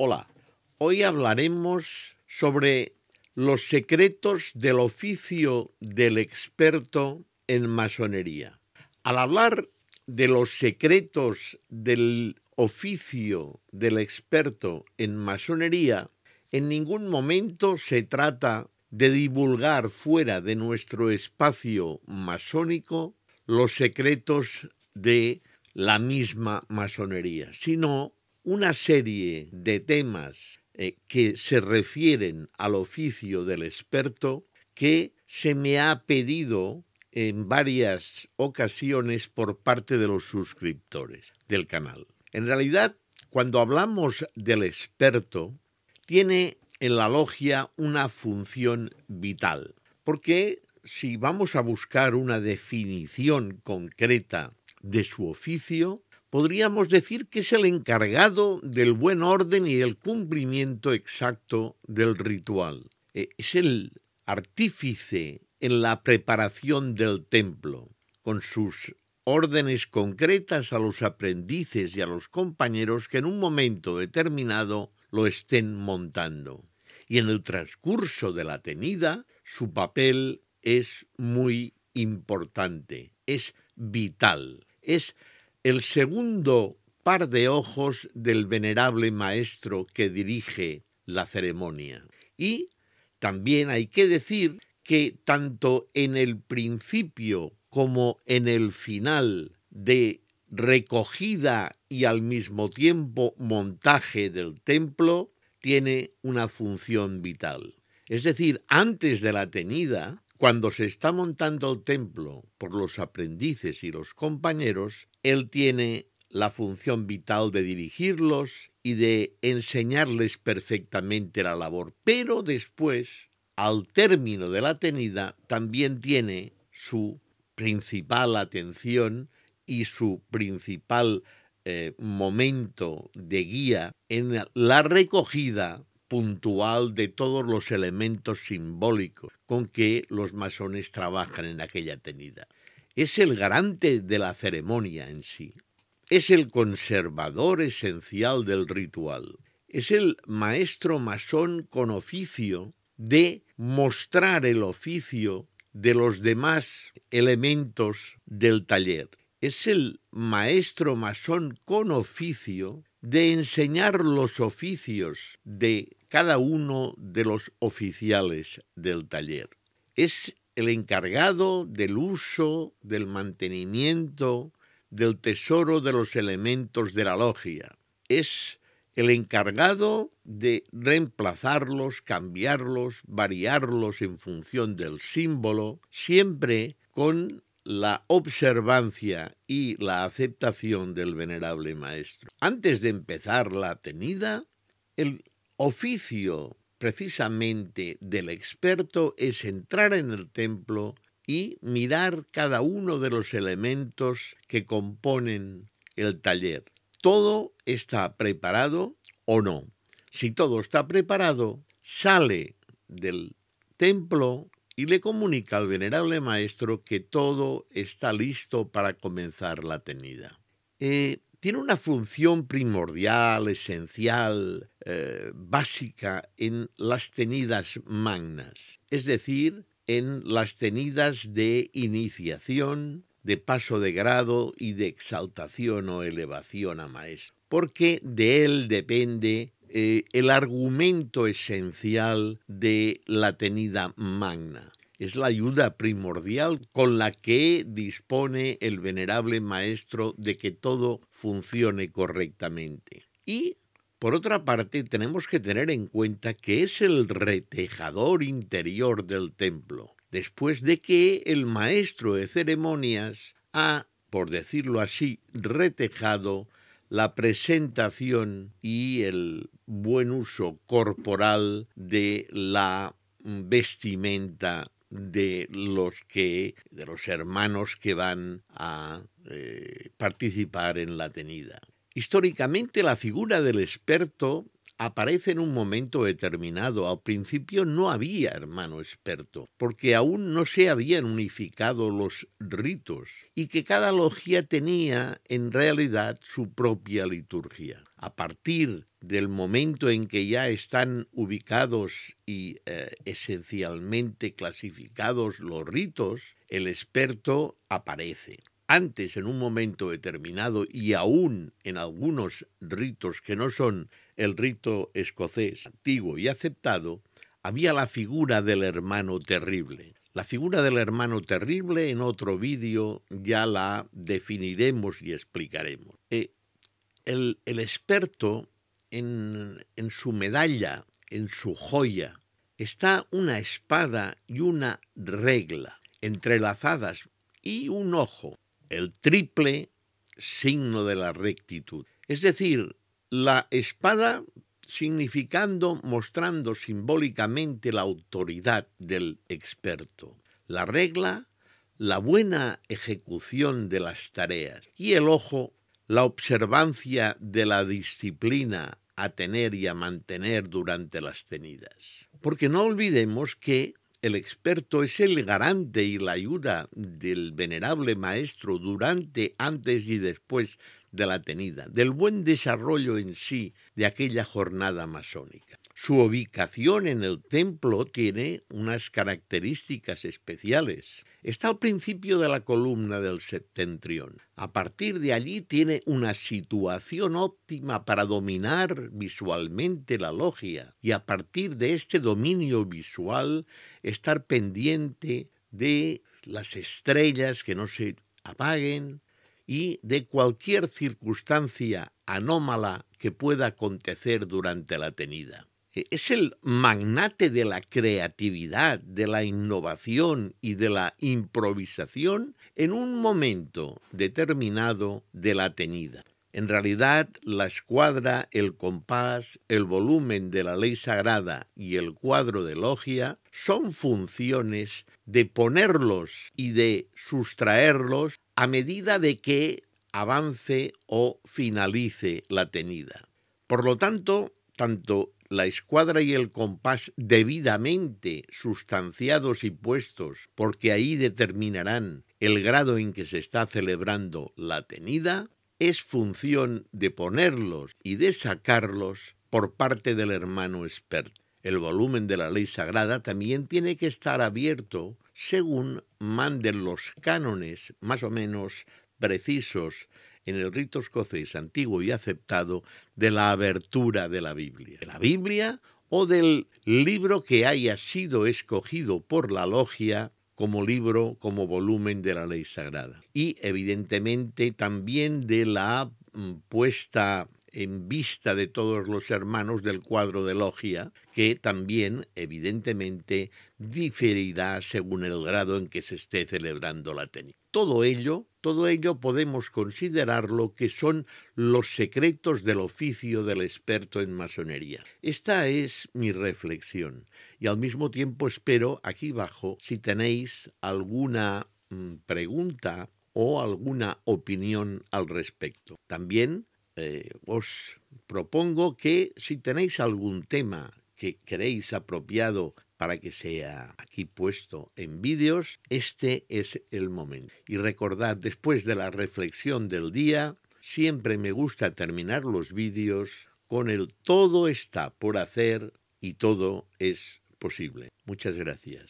Hola, hoy hablaremos sobre los secretos del oficio del experto en masonería. Al hablar de los secretos del oficio del experto en masonería, en ningún momento se trata de divulgar fuera de nuestro espacio masónico los secretos de la misma masonería, sino una serie de temas eh, que se refieren al oficio del experto que se me ha pedido en varias ocasiones por parte de los suscriptores del canal. En realidad, cuando hablamos del experto, tiene en la logia una función vital, porque si vamos a buscar una definición concreta de su oficio, podríamos decir que es el encargado del buen orden y el cumplimiento exacto del ritual. Eh, es el artífice en la preparación del templo, con sus órdenes concretas a los aprendices y a los compañeros que en un momento determinado lo estén montando. Y en el transcurso de la tenida, su papel es muy importante, es vital, es el segundo par de ojos del venerable maestro que dirige la ceremonia. Y también hay que decir que tanto en el principio como en el final de recogida y al mismo tiempo montaje del templo tiene una función vital. Es decir, antes de la tenida, cuando se está montando el templo por los aprendices y los compañeros, él tiene la función vital de dirigirlos y de enseñarles perfectamente la labor, pero después, al término de la tenida, también tiene su principal atención y su principal eh, momento de guía en la recogida puntual de todos los elementos simbólicos con que los masones trabajan en aquella tenida es el garante de la ceremonia en sí, es el conservador esencial del ritual, es el maestro masón con oficio de mostrar el oficio de los demás elementos del taller. Es el maestro masón con oficio de enseñar los oficios de cada uno de los oficiales del taller. Es el encargado del uso, del mantenimiento, del tesoro de los elementos de la logia. Es el encargado de reemplazarlos, cambiarlos, variarlos en función del símbolo, siempre con la observancia y la aceptación del venerable maestro. Antes de empezar la tenida, el oficio precisamente del experto es entrar en el templo y mirar cada uno de los elementos que componen el taller. ¿Todo está preparado o no? Si todo está preparado, sale del templo y le comunica al venerable maestro que todo está listo para comenzar la tenida. Eh, tiene una función primordial, esencial, eh, básica en las tenidas magnas, es decir, en las tenidas de iniciación, de paso de grado y de exaltación o elevación a maestro, porque de él depende eh, el argumento esencial de la tenida magna. Es la ayuda primordial con la que dispone el venerable maestro de que todo funcione correctamente. Y por otra parte, tenemos que tener en cuenta que es el retejador interior del templo, después de que el maestro de ceremonias ha, por decirlo así, retejado la presentación y el buen uso corporal de la vestimenta de los que de los hermanos que van a eh, participar en la tenida. Históricamente la figura del experto aparece en un momento determinado. Al principio no había hermano experto, porque aún no se habían unificado los ritos y que cada logia tenía en realidad su propia liturgia. A partir del momento en que ya están ubicados y eh, esencialmente clasificados los ritos, el experto aparece antes en un momento determinado y aún en algunos ritos que no son el rito escocés antiguo y aceptado, había la figura del hermano terrible. La figura del hermano terrible en otro vídeo ya la definiremos y explicaremos. Eh, el, experto en su medalla, en su joya, está una espada y una regla entrelazadas y un ojo el triple signo de la rectitud. Es decir, la espada significando, mostrando simbólicamente la autoridad del experto, la regla, la buena ejecución de las tareas y el ojo, la observancia de la disciplina a tener y a mantener durante las tenidas. Porque no olvidemos que el experto es el garante y la ayuda del venerable maestro durante, antes y después de la tenida, del buen desarrollo en sí de aquella jornada masónica. Su ubicación en el templo tiene unas características especiales. Está al principio de la columna del septentrión. A partir de allí tiene una situación óptima para dominar visualmente la logia y a partir de este dominio visual estar pendiente de las estrellas que no se apaguen y de cualquier circunstancia anómala que pueda acontecer durante la tenida. E-, es el magnate de la creatividad, de la innovación y de la improvisación en un momento determinado de la tenida. En realidad, la escuadra, el compás, el volumen de la ley sagrada y el cuadro de logia son funciones de ponerlos y de sustraerlos a medida de que avance o finalice la tenida. Por lo tanto, tanto la escuadra y el compás debidamente sustanciados y puestos, porque ahí determinarán el grado en que se está celebrando la tenida, es función de ponerlos y de sacarlos por parte del hermano experto. El volumen de la ley sagrada también tiene que estar abierto según manden los cánones más o menos precisos en el rito escocés antiguo y aceptado de la abertura de la Biblia. De la Biblia o del libro que haya sido escogido por la logia como libro, como volumen de la ley sagrada. Y evidentemente también de la mm, puesta en vista de todos los hermanos del cuadro de logia, que también, evidentemente, diferirá según el grado en que se esté celebrando la tenis. Todo ello, todo ello podemos considerarlo que son los secretos del oficio del experto en masonería. Esta es mi reflexión y al mismo tiempo espero aquí abajo si tenéis alguna mm, pregunta o alguna opinión al respecto. También eh, os propongo que si tenéis algún tema que queréis apropiado para que sea aquí puesto en vídeos, este es el momento. Y recordad, después de la reflexión del día, siempre me gusta terminar los vídeos con el todo está por hacer y todo es posible. Muchas gracias.